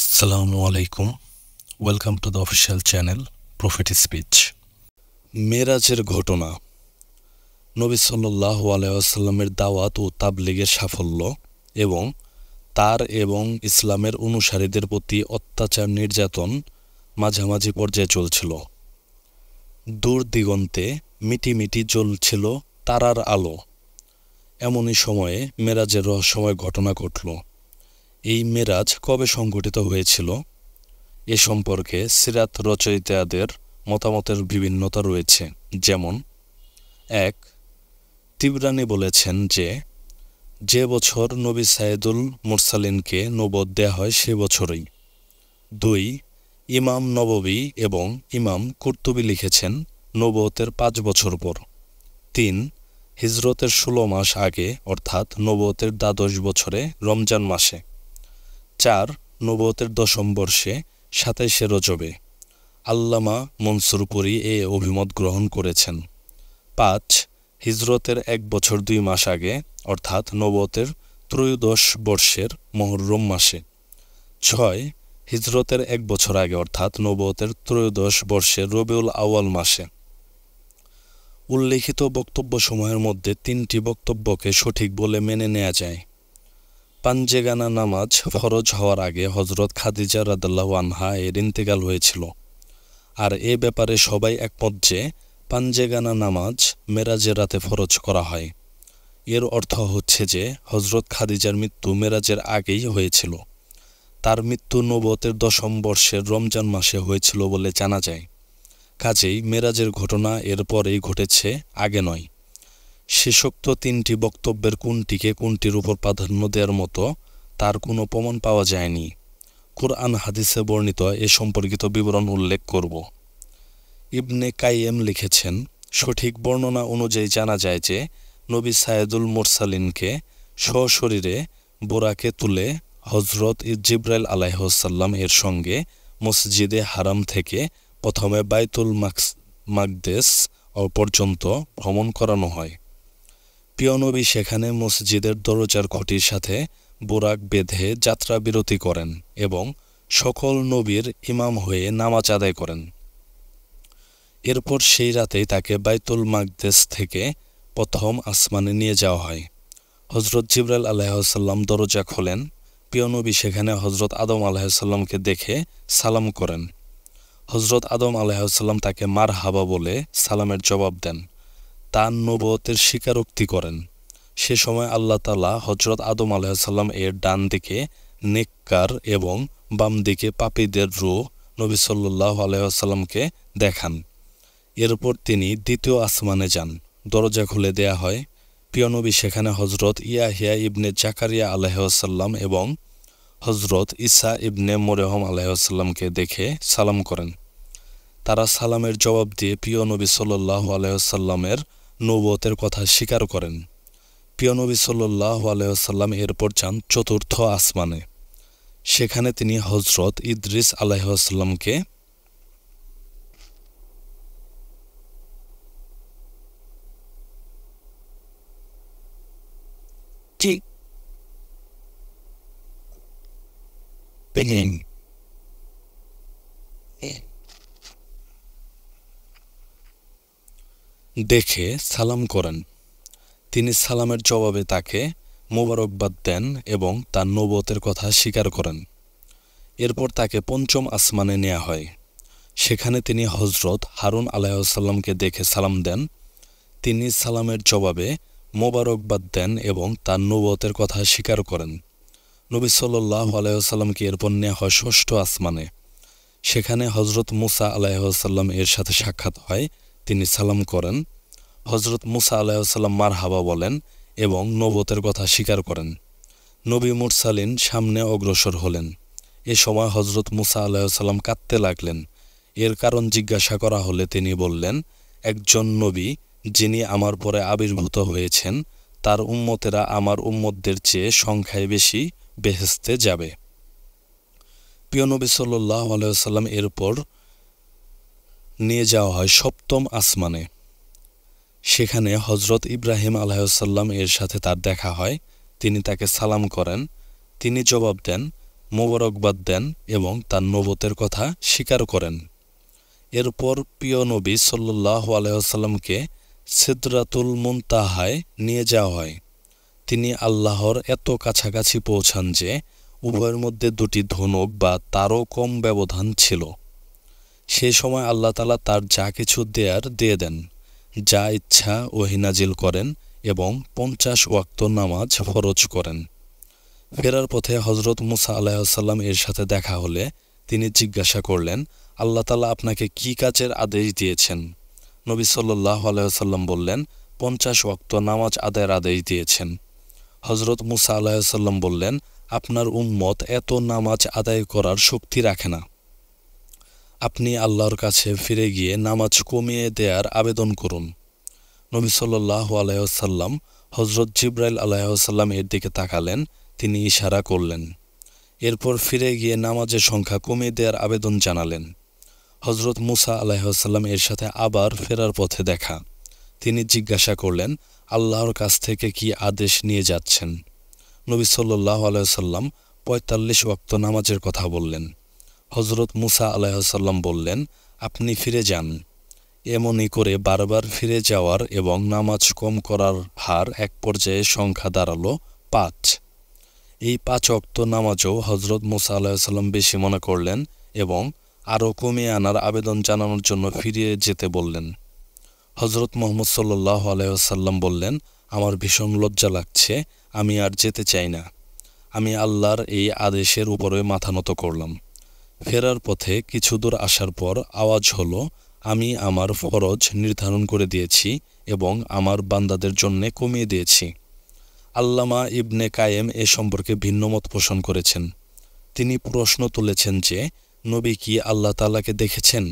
আসসালামু আলাইকুম welcome to the official channel prophet speech মেরাজের ঘটনা নবী সাল্লাহ আলাইসাল্লামের দাওয়াত ও তাবলিগের সাফল্য এবং তার এবং ইসলামের অনুসারীদের প্রতি অত্যাচার নির্যাতন মাঝামাঝি পর্যায়ে চলছিল দূর দিগন্তে মিটিমিটি জ্বলছিল তারার আলো এমনই সময়ে মেরাজের রহস্যময় ঘটনা ঘটল এই মেরাজ কবে সংঘটিত হয়েছিল এ সম্পর্কে সিরাত রচয়িতাদের মতামতের বিভিন্নতা রয়েছে যেমন এক তিবরানি বলেছেন যে যে বছর নবী সাইদুল মুরসালিনকে নবদ দেয়া হয় সে বছরই দুই ইমাম নববী এবং ইমাম কুর্তুবী লিখেছেন নবতের পাঁচ বছর পর তিন হিজরতের ষোলো মাস আগে অর্থাৎ নবতের দ্বাদশ বছরে রমজান মাসে চার নবতের দশম বর্ষে সাতাইশে রজবে আল্লামা মনসুরপুরি এ অভিমত গ্রহণ করেছেন পাঁচ হিজরতের এক বছর দুই মাস আগে অর্থাৎ নবতের ত্রয়োদশ বর্ষের মহরম মাসে ছয় হিজরতের এক বছর আগে অর্থাৎ নবতের ত্রয়োদশ বর্ষের রবিউল আওয়াল মাসে উল্লেখিত বক্তব্যসমূহের মধ্যে তিনটি বক্তব্যকে সঠিক বলে মেনে নেওয়া যায় পাঞ্জেগানা নামাজ ফরজ হওয়ার আগে হজরত খাদিজা রাদাল্লাহ আনহা এর ইন্তেকাল হয়েছিল আর এ ব্যাপারে সবাই একমত যে পাঞ্জেগানা নামাজ মেরাজের রাতে ফরজ করা হয় এর অর্থ হচ্ছে যে হজরত খাদিজার মৃত্যু মেরাজের আগেই হয়েছিল তার মৃত্যু নবতের দশম বর্ষের রমজান মাসে হয়েছিল বলে জানা যায় কাজেই মেরাজের ঘটনা এরপরেই ঘটেছে আগে নয় শেষোক্ত তিনটি বক্তব্যের কোনটিকে কোনটির উপর প্রাধান্য দেওয়ার মতো তার কোনো প্রমাণ পাওয়া যায়নি কোরআন হাদিসে বর্ণিত এ সম্পর্কিত বিবরণ উল্লেখ করব ইবনে কাইয়েম লিখেছেন সঠিক বর্ণনা অনুযায়ী জানা যায় যে নবী সায়েদুল মোরসালিনকে সশরীরে বোরাকে তুলে হজরত ইজিব্রাইল আলাইহসাল্লাম এর সঙ্গে মসজিদে হারাম থেকে প্রথমে বাইতুল মাকস মাকদেস পর্যন্ত ভ্রমণ করানো হয় প্রিয়নবী সেখানে মসজিদের দরজার ঘটির সাথে বোরাক বেঁধে যাত্রা বিরতি করেন এবং সকল নবীর ইমাম হয়ে নামাজ আদায় করেন এরপর সেই রাতেই তাকে বাইতুল মাকদেস থেকে প্রথম আসমানে নিয়ে যাওয়া হয় হজরত জিবরাল আলাহসাল্লাম দরজা খোলেন প্রিয়নবী সেখানে হজরত আদম আলাহসাল্লামকে দেখে সালাম করেন হজরত আদম আলাহসাল্লাম তাকে মার হাবা বলে সালামের জবাব দেন তার নবতের স্বীকারোক্তি করেন সে সময় আল্লাহ তালা হজরত আদম আলাইসাল্লাম এর ডান দিকে নেককার এবং বাম দিকে পাপীদের রু নবী সাল্লাহ আলাইসাল্লামকে দেখান এরপর তিনি দ্বিতীয় আসমানে যান দরজা খুলে দেয়া হয় পিয়নবী সেখানে হজরত ইয়াহিয়া ইবনে জাকারিয়া আলাহসাল্লাম এবং হজরত ইসা ইবনে মোরেহম আলাহসাল্লামকে দেখে সালাম করেন তারা সালামের জবাব দিয়ে পিয়নবী সাল্লু আলাইসাল্লামের নবতের কথা স্বীকার করেন নবী সাল্লাহ আলহ্লাম এরপর যান চতুর্থ আসমানে সেখানে তিনি হজরত ইদ্রিস আলাইসাল্লামকে ঠিক দেখে সালাম করেন তিনি সালামের জবাবে তাকে মোবারকবাদ দেন এবং তার নবতের কথা স্বীকার করেন এরপর তাকে পঞ্চম আসমানে নেওয়া হয় সেখানে তিনি হজরত হারুন আলাহসাল্লামকে দেখে সালাম দেন তিনি সালামের জবাবে মোবারকবাদ দেন এবং তার নবতের কথা স্বীকার করেন নবী সাল্লাহ আলাইসাল্লামকে এরপর নেওয়া হয় ষষ্ঠ আসমানে সেখানে হজরত মুসা আলাহসাল্লাম এর সাথে সাক্ষাৎ হয় তিনি সালাম করেন হজরত মুসা আলাইসাল্লাম মার হাবা বলেন এবং নবতের কথা স্বীকার করেন নবী মুরসালিন সামনে অগ্রসর হলেন এ সময় হজরত মুসা আলাইসাল্লাম কাঁদতে লাগলেন এর কারণ জিজ্ঞাসা করা হলে তিনি বললেন একজন নবী যিনি আমার পরে আবির্ভূত হয়েছেন তার উম্মতেরা আমার উম্মতদের চেয়ে সংখ্যায় বেশি বেহেস্তে যাবে প্রিয় নবী সাল্লাহ আলাইসাল্লাম এরপর নিয়ে যাওয়া হয় সপ্তম আসমানে সেখানে হজরত ইব্রাহিম আলাহসাল্লাম এর সাথে তার দেখা হয় তিনি তাকে সালাম করেন তিনি জবাব দেন মোবারকবাদ দেন এবং তার নবতের কথা স্বীকার করেন এরপর প্রিয় নবী সাল্লাহ আলাইসাল্লামকে সিদ্রাতুল মুনতাহায় নিয়ে যাওয়া হয় তিনি আল্লাহর এত কাছাকাছি পৌঁছান যে উভয়ের মধ্যে দুটি ধনুক বা তারও কম ব্যবধান ছিল সে সময় আল্লাহ তালা তার যা কিছু দেয়ার দিয়ে দেন যা ইচ্ছা ওহিনাজিল করেন এবং পঞ্চাশ ওয়াক্ত নামাজ ফরজ করেন ফেরার পথে হজরত মুসা আলাহসাল্লাম এর সাথে দেখা হলে তিনি জিজ্ঞাসা করলেন আল্লাহ তালা আপনাকে কি কাজের আদেশ দিয়েছেন নবী সাল্লাহ আলাইসাল্লাম বললেন পঞ্চাশ ওয়াক্ত নামাজ আদায়ের আদেশ দিয়েছেন হজরত মুসা আলাহসাল্লাম বললেন আপনার উম্মত এত নামাজ আদায় করার শক্তি রাখে না আপনি আল্লাহর কাছে ফিরে গিয়ে নামাজ কমিয়ে দেয়ার আবেদন করুন নবী সাল্লাহ আলাইসাল্লাম হজরত জিব্রাইল আলাইসাল্লাম এর দিকে তাকালেন তিনি ইশারা করলেন এরপর ফিরে গিয়ে নামাজের সংখ্যা কমিয়ে দেওয়ার আবেদন জানালেন হজরত মুসা আলাইসাল্লাম এর সাথে আবার ফেরার পথে দেখা তিনি জিজ্ঞাসা করলেন আল্লাহর কাছ থেকে কি আদেশ নিয়ে যাচ্ছেন নবী সাল্লাহ আলাইসাল্লাম পঁয়তাল্লিশ ওয়াক্ত নামাজের কথা বললেন হজরত মুসা আলাইসাল্লাম বললেন আপনি ফিরে যান এমনই করে বারবার ফিরে যাওয়ার এবং নামাজ কম করার হার এক পর্যায়ে সংখ্যা দাঁড়াল পাঁচ এই পাঁচ অক্ত নামাজও হজরত মুসা আলাইসাল্লাম বেশি মনে করলেন এবং আরও কমিয়ে আনার আবেদন জানানোর জন্য ফিরিয়ে যেতে বললেন হজরত মোহাম্মদ সাল্লাহ আলাইসাল্লাম বললেন আমার ভীষণ লজ্জা লাগছে আমি আর যেতে চাই না আমি আল্লাহর এই আদেশের উপরে মাথা নত করলাম ফেরার পথে কিছু দূর আসার পর আওয়াজ হলো আমি আমার ফরজ নির্ধারণ করে দিয়েছি এবং আমার বান্দাদের জন্যে কমিয়ে দিয়েছি আল্লামা ইবনে কায়েম এ সম্পর্কে ভিন্ন মত পোষণ করেছেন তিনি প্রশ্ন তুলেছেন যে নবী কি আল্লাহ তালাকে দেখেছেন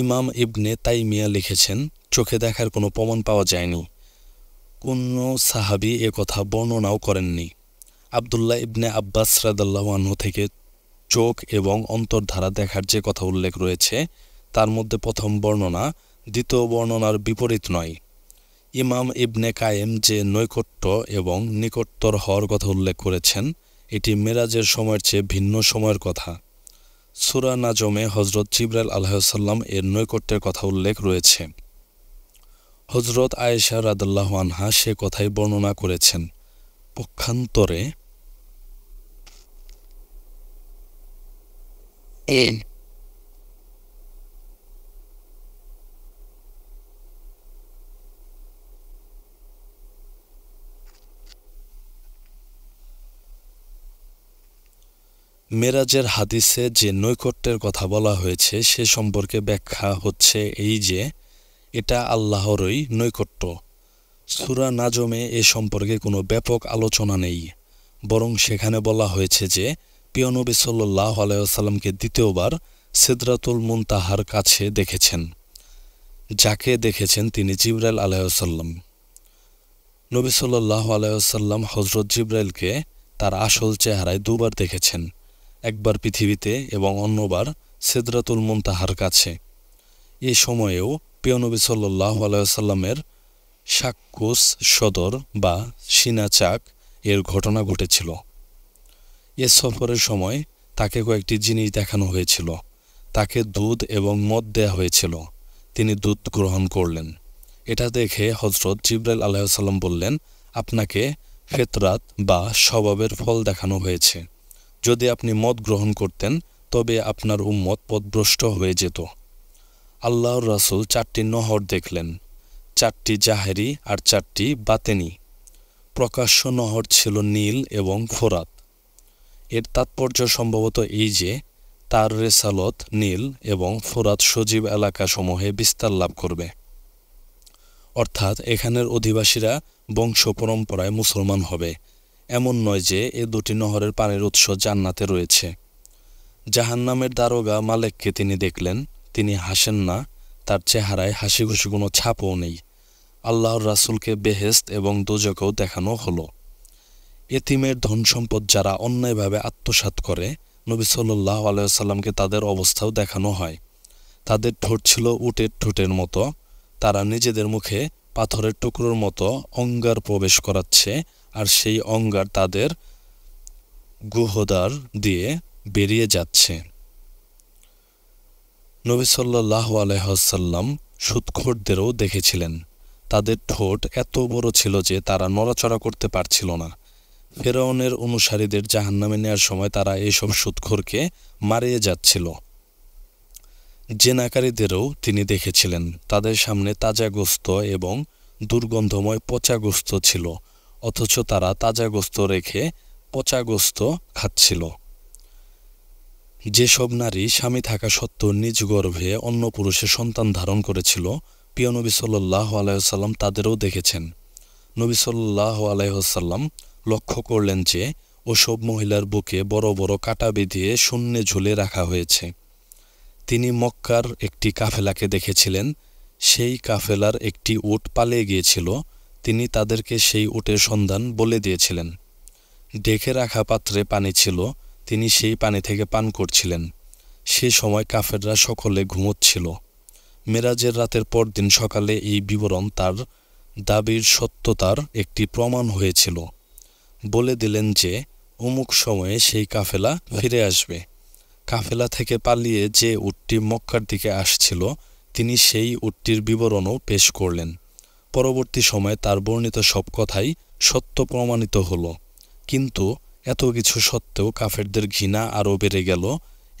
ইমাম ইবনে তাইমিয়া লিখেছেন চোখে দেখার কোনো প্রমাণ পাওয়া যায়নি কোনো সাহাবি কথা বর্ণনাও করেননি আবদুল্লাহ ইবনে আব্বাস রাদাল্লাহ থেকে চোখ এবং অন্তর্ধারা দেখার যে কথা উল্লেখ রয়েছে তার মধ্যে প্রথম বর্ণনা দ্বিতীয় বর্ণনার বিপরীত নয় ইমাম ইবনে কায়েম যে নৈকট্য এবং নিকটতর হওয়ার কথা উল্লেখ করেছেন এটি মেরাজের সময়ের চেয়ে ভিন্ন সময়ের কথা সুরা নাজমে হজরত জিব্রাইল আলাহসাল্লাম এর নৈকট্যের কথা উল্লেখ রয়েছে হজরত আয়েশা রাদাল্লাহ আনহা সে কথাই বর্ণনা করেছেন পক্ষান্তরে in. মেরাজের হাদিসে যে নৈকট্যের কথা বলা হয়েছে সে সম্পর্কে ব্যাখ্যা হচ্ছে এই যে এটা আল্লাহরই নৈকট্য সুরা নাজমে এ সম্পর্কে কোনো ব্যাপক আলোচনা নেই বরং সেখানে বলা হয়েছে যে পিয়নবী সাল্লাহ আলাইসাল্লামকে দ্বিতীয়বার সিদরাতুল মুনতাহার কাছে দেখেছেন যাকে দেখেছেন তিনি জিব্রাইল আলাইসাল্লাম নবী সাল্লাহ আলাইসাল্লাম হজরত জিব্রাইলকে তার আসল চেহারায় দুবার দেখেছেন একবার পৃথিবীতে এবং অন্যবার সিদরাতুল মুনতাহার কাছে এ সময়েও পিয়নবী সাল্লাহ আলাইসাল্লামের সাক্কুস সদর বা সিনাচাক এর ঘটনা ঘটেছিল এ সফরের সময় তাকে কয়েকটি জিনিস দেখানো হয়েছিল তাকে দুধ এবং মদ দেয়া হয়েছিল তিনি দুধ গ্রহণ করলেন এটা দেখে হজরত জিব্রাইল আলাইসাল্লাম বললেন আপনাকে ফেতরাত বা স্বভাবের ফল দেখানো হয়েছে যদি আপনি মদ গ্রহণ করতেন তবে আপনার উম্মত পথভ্রষ্ট হয়ে যেত আল্লাহর রাসুল চারটি নহর দেখলেন চারটি জাহেরি আর চারটি বাতেনি প্রকাশ্য নহর ছিল নীল এবং ফোরাত এর তাৎপর্য সম্ভবত এই যে তার রেসালত নীল এবং ফোরাত সজীব এলাকাসমূহে বিস্তার লাভ করবে অর্থাৎ এখানের অধিবাসীরা বংশ পরম্পরায় মুসলমান হবে এমন নয় যে এ দুটি নহরের পানির উৎস জান্নাতে রয়েছে জাহান্নামের দারোগা মালেককে তিনি দেখলেন তিনি হাসেন না তার চেহারায় হাসি খুশি কোনো ছাপও নেই আল্লাহর রাসুলকে বেহেস্ত এবং দুজকেও দেখানো হলো এতিমের ধন সম্পদ যারা অন্যায়ভাবে আত্মসাত করে নবী সাল্লাহ আলাইসাল্লামকে তাদের অবস্থাও দেখানো হয় তাদের ঠোঁট ছিল উটের ঠোঁটের মতো তারা নিজেদের মুখে পাথরের টুকরোর মতো অঙ্গার প্রবেশ করাচ্ছে আর সেই অঙ্গার তাদের গুহদার দিয়ে বেরিয়ে যাচ্ছে নবী সাল্লাহ আলহ্লাম সুৎখোরদেরও দেখেছিলেন তাদের ঠোঁট এত বড় ছিল যে তারা নড়াচড়া করতে পারছিল না ফেরাউনের অনুসারীদের জাহান নামে নেওয়ার সময় তারা এসব সুৎখোরকে মারিয়ে যাচ্ছিল জেনাকারীদেরও তিনি দেখেছিলেন তাদের সামনে তাজা গোস্ত এবং দুর্গন্ধময় পচা গোস্ত ছিল অথচ তারা তাজা গোস্ত রেখে পচা গোস্ত খাচ্ছিল যেসব নারী স্বামী থাকা সত্ত্বেও নিজ গর্ভে অন্য পুরুষের সন্তান ধারণ করেছিল পিয়নবী সাল্লাহ আলাইসাল্লাম তাদেরও দেখেছেন নবী সাল্লাহ আলাইসাল্লাম লক্ষ্য করলেন যে ওসব মহিলার বুকে বড় বড় কাটা বেঁধিয়ে শূন্যে ঝুলে রাখা হয়েছে তিনি মক্কার একটি কাফেলাকে দেখেছিলেন সেই কাফেলার একটি উট পালিয়ে গিয়েছিল তিনি তাদেরকে সেই উটের সন্ধান বলে দিয়েছিলেন ডেকে রাখা পাত্রে পানি ছিল তিনি সেই পানি থেকে পান করছিলেন সে সময় কাফেররা সকলে ঘুমোচ্ছিল মেরাজের রাতের পর দিন সকালে এই বিবরণ তার দাবির সত্যতার একটি প্রমাণ হয়েছিল বলে দিলেন যে অমুক সময়ে সেই কাফেলা ফিরে আসবে কাফেলা থেকে পালিয়ে যে উটটি মক্কার দিকে আসছিল তিনি সেই উটটির বিবরণও পেশ করলেন পরবর্তী সময়ে তার বর্ণিত সব কথাই সত্য প্রমাণিত হল কিন্তু এত কিছু সত্ত্বেও কাফেরদের ঘৃণা আরও বেড়ে গেল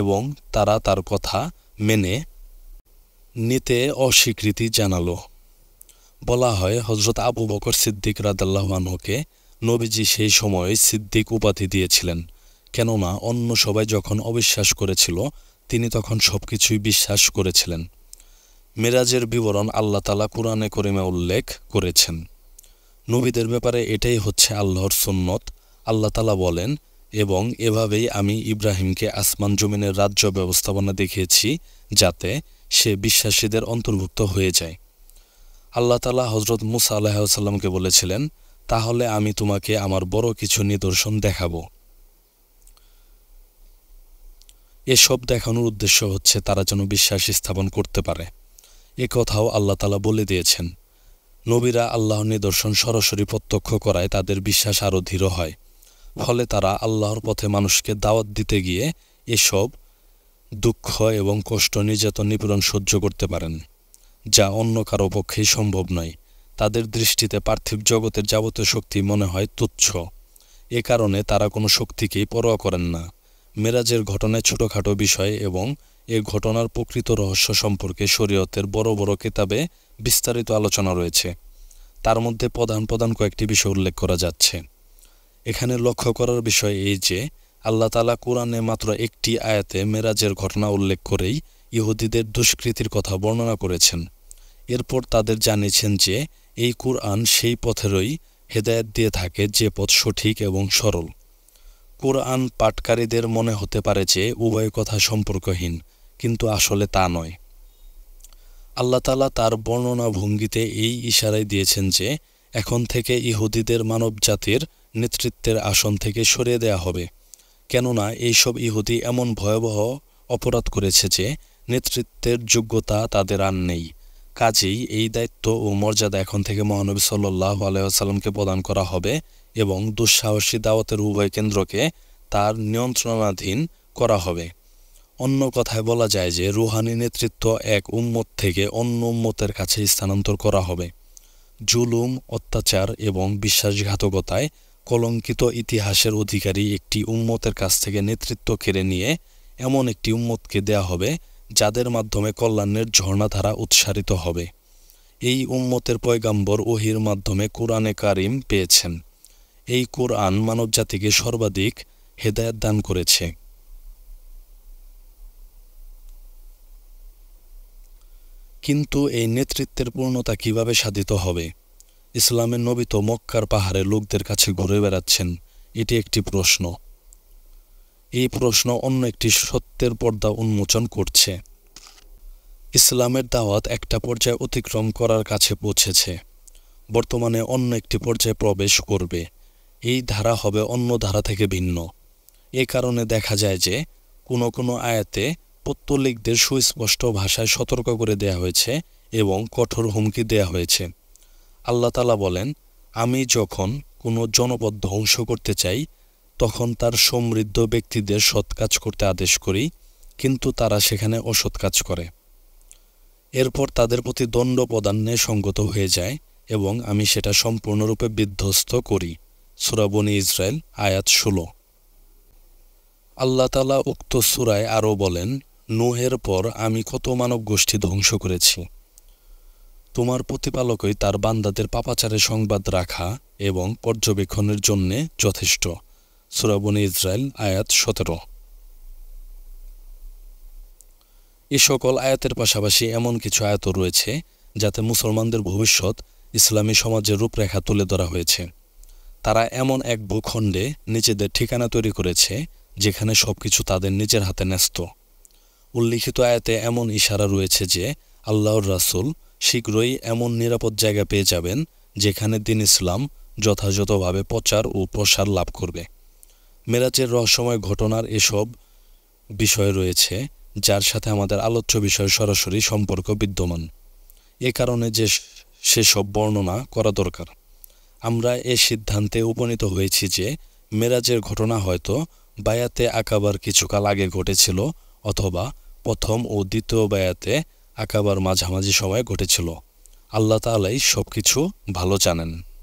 এবং তারা তার কথা মেনে নিতে অস্বীকৃতি জানালো বলা হয় হজরত আবু বকর সিদ্দিক রাদাল্লাহানহকে নবীজি সেই সময় সিদ্দিক উপাধি দিয়েছিলেন কেননা অন্য সবাই যখন অবিশ্বাস করেছিল তিনি তখন সব কিছুই বিশ্বাস করেছিলেন মেরাজের বিবরণ আল্লাহ তালা কোরআনে করিমে উল্লেখ করেছেন নবীদের ব্যাপারে এটাই হচ্ছে আল্লাহর সুন্নত আল্লাহ তালা বলেন এবং এভাবেই আমি ইব্রাহিমকে আসমান জমিনের রাজ্য ব্যবস্থাপনা দেখিয়েছি যাতে সে বিশ্বাসীদের অন্তর্ভুক্ত হয়ে যায় আল্লাহ তালা হজরত মুসা আল্লাহ সাল্লামকে বলেছিলেন তাহলে আমি তোমাকে আমার বড় কিছু নিদর্শন দেখাব এসব দেখানোর উদ্দেশ্য হচ্ছে তারা যেন বিশ্বাস স্থাপন করতে পারে এ কথাও আল্লাহ তালা বলে দিয়েছেন নবীরা আল্লাহ নিদর্শন সরাসরি প্রত্যক্ষ করায় তাদের বিশ্বাস আরও দৃঢ় হয় ফলে তারা আল্লাহর পথে মানুষকে দাওয়াত দিতে গিয়ে এসব দুঃখ এবং কষ্ট নির্যাতন নিপীড়ন সহ্য করতে পারেন যা অন্য কারো পক্ষেই সম্ভব নয় তাদের দৃষ্টিতে পার্থিব জগতের যাবতীয় শক্তি মনে হয় তুচ্ছ এ কারণে তারা কোনো শক্তিকেই পরোয়া করেন না মেরাজের ঘটনায় ছোটোখাটো বিষয় এবং এ ঘটনার প্রকৃত রহস্য সম্পর্কে শরীয়তের বড় বড় কেতাবে বিস্তারিত আলোচনা রয়েছে তার মধ্যে প্রধান প্রধান কয়েকটি বিষয় উল্লেখ করা যাচ্ছে এখানে লক্ষ্য করার বিষয় এই যে আল্লাহ তালা কোরআনে মাত্র একটি আয়াতে মেরাজের ঘটনা উল্লেখ করেই ইহুদিদের দুষ্কৃতির কথা বর্ণনা করেছেন এরপর তাদের জানিয়েছেন যে এই কোরআন সেই পথেরই হেদায়ত দিয়ে থাকে যে পথ সঠিক এবং সরল কোরআন পাটকারীদের মনে হতে পারে যে উভয় কথা সম্পর্কহীন কিন্তু আসলে তা নয় আল্লাহ তালা তার বর্ণনা ভঙ্গিতে এই ইশারায় দিয়েছেন যে এখন থেকে ইহুদিদের মানব জাতির নেতৃত্বের আসন থেকে সরিয়ে দেয়া হবে কেননা এইসব ইহুদি এমন ভয়াবহ অপরাধ করেছে যে নেতৃত্বের যোগ্যতা তাদের আর নেই কাজেই এই দায়িত্ব ও মর্যাদা এখন থেকে মহানবী সাল্লাহ আলাইসাল্লামকে প্রদান করা হবে এবং দুঃসাহসী দাওয়াতের উভয় কেন্দ্রকে তার নিয়ন্ত্রণাধীন করা হবে অন্য কথায় বলা যায় যে রুহানি নেতৃত্ব এক উম্মত থেকে অন্য উম্মতের কাছে স্থানান্তর করা হবে জুলুম অত্যাচার এবং বিশ্বাসঘাতকতায় কলঙ্কিত ইতিহাসের অধিকারী একটি উম্মতের কাছ থেকে নেতৃত্ব কেড়ে নিয়ে এমন একটি উম্মতকে দেয়া হবে যাদের মাধ্যমে কল্যাণের ঝর্ণাধারা উৎসারিত হবে এই উম্মতের পয়গাম্বর ওহির মাধ্যমে কোরআনে কারিম পেয়েছেন এই কোরআন মানবজাতিকে সর্বাধিক হেদায়ত দান করেছে কিন্তু এই নেতৃত্বের পূর্ণতা কিভাবে সাধিত হবে ইসলামের নবীত মক্কার পাহাড়ে লোকদের কাছে ঘুরে বেড়াচ্ছেন এটি একটি প্রশ্ন এই প্রশ্ন অন্য একটি সত্যের পর্দা উন্মোচন করছে ইসলামের দাওয়াত একটা পর্যায়ে অতিক্রম করার কাছে পৌঁছেছে বর্তমানে অন্য একটি পর্যায়ে প্রবেশ করবে এই ধারা হবে অন্য ধারা থেকে ভিন্ন এ কারণে দেখা যায় যে কোনো কোনো আয়াতে পত্তলিকদের সুস্পষ্ট ভাষায় সতর্ক করে দেয়া হয়েছে এবং কঠোর হুমকি দেয়া হয়েছে আল্লাহ তালা বলেন আমি যখন কোনো জনপদ ধ্বংস করতে চাই তখন তার সমৃদ্ধ ব্যক্তিদের সৎ কাজ করতে আদেশ করি কিন্তু তারা সেখানে অসৎ কাজ করে এরপর তাদের প্রতি দণ্ড প্রদান্যে সঙ্গত হয়ে যায় এবং আমি সেটা সম্পূর্ণরূপে বিধ্বস্ত করি সুরাবনি ইসরায়েল আয়াত ষোলো আল্লাহ তালা উক্ত সুরায় আরও বলেন নোহের পর আমি কত মানব গোষ্ঠী ধ্বংস করেছি তোমার প্রতিপালকই তার বান্দাদের পাপাচারে সংবাদ রাখা এবং পর্যবেক্ষণের জন্যে যথেষ্ট সুরাবনী ইসরায়েল আয়াত সতেরো এ সকল আয়াতের পাশাপাশি এমন কিছু আয়াতও রয়েছে যাতে মুসলমানদের ভবিষ্যৎ ইসলামী সমাজের রূপরেখা তুলে ধরা হয়েছে তারা এমন এক ভূখণ্ডে নিজেদের ঠিকানা তৈরি করেছে যেখানে সবকিছু তাদের নিজের হাতে ন্যস্ত উল্লিখিত আয়াতে এমন ইশারা রয়েছে যে আল্লাহর রাসুল শীঘ্রই এমন নিরাপদ জায়গা পেয়ে যাবেন যেখানে দিন ইসলাম যথাযথভাবে প্রচার ও প্রসার লাভ করবে মেরাজের রহস্যময় ঘটনার এসব বিষয় রয়েছে যার সাথে আমাদের আলোচ্য বিষয় সরাসরি সম্পর্ক বিদ্যমান এ কারণে যে সেসব বর্ণনা করা দরকার আমরা এ সিদ্ধান্তে উপনীত হয়েছি যে মেরাজের ঘটনা হয়তো বায়াতে আঁকাবার কিছুকাল আগে ঘটেছিল অথবা প্রথম ও দ্বিতীয় বায়াতে আঁকাবার মাঝামাঝি সময় ঘটেছিল আল্লাহ তালাই সব কিছু ভালো জানেন